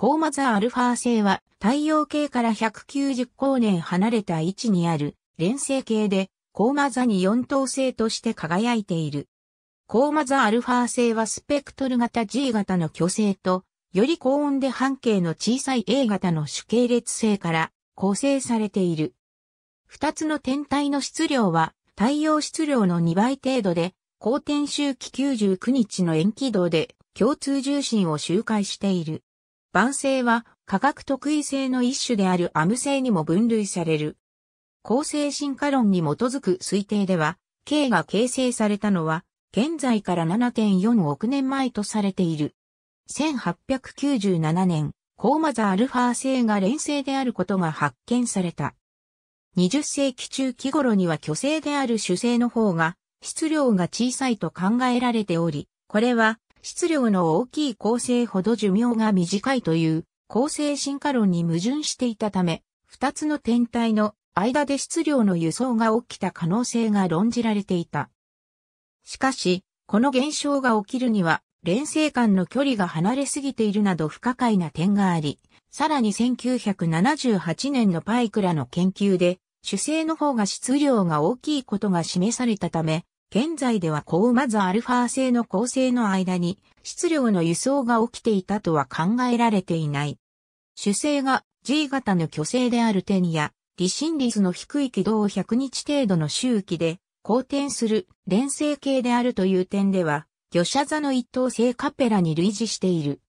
コーマザアルファ星は太陽系から190光年離れた位置にある連星系でコーマ座に4等星として輝いている。コーマザアルファ星はスペクトル型 G 型の巨星と、より高温で半径の小さい A 型の主系列星から構成されている。二つの天体の質量は太陽質量の2倍程度で、公転周期99日の円軌道で共通重心を周回している。晩性は化学特異性の一種であるアム性にも分類される。構成進化論に基づく推定では、K が形成されたのは、現在から7.4億年前とされている。1897年、コーマザアルファ性が連星であることが発見された。20世紀中期頃には巨星である主星の方が質量が小さいと考えられており、これは質量の大きい構成ほど寿命が短いという構成進化論に矛盾していたため、二つの天体の間で質量の輸送が起きた可能性が論じられていた。しかし、この現象が起きるには、連星間の距離が離れすぎているなど不可解な点があり、さらに1978年のパイクラの研究で、主星の方が質量が大きいことが示されたため、現在では高う。まず、アルファ製の構成の間に質量の輸送が起きていたとは考えられていない。主星が G 型の巨星である点や、離心率の低い軌道を100日程度の周期で好転する連星系であるという点では、魚舎座の一等星カペラに類似している。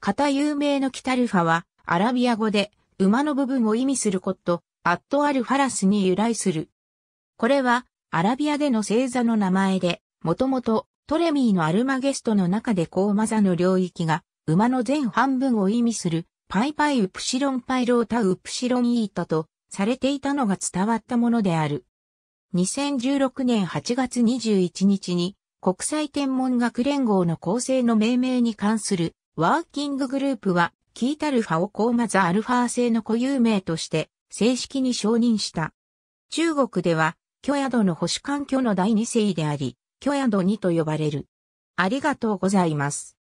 型有名のキタルファは、アラビア語で、馬の部分を意味すること、アットアルファラスに由来する。これは、アラビアでの星座の名前で、もともとトレミーのアルマゲストの中でコーマ座の領域が、馬の全半分を意味する、パイパイウプシロンパイロータウプシロンイータと、されていたのが伝わったものである。2016年8月21日に、国際天文学連合の構成の命名に関する、ワーキンググループは、キータルファをコーマザアルファ製の固有名として、正式に承認した。中国では、巨宿の保守環境の第二世であり、巨宿2と呼ばれる。ありがとうございます。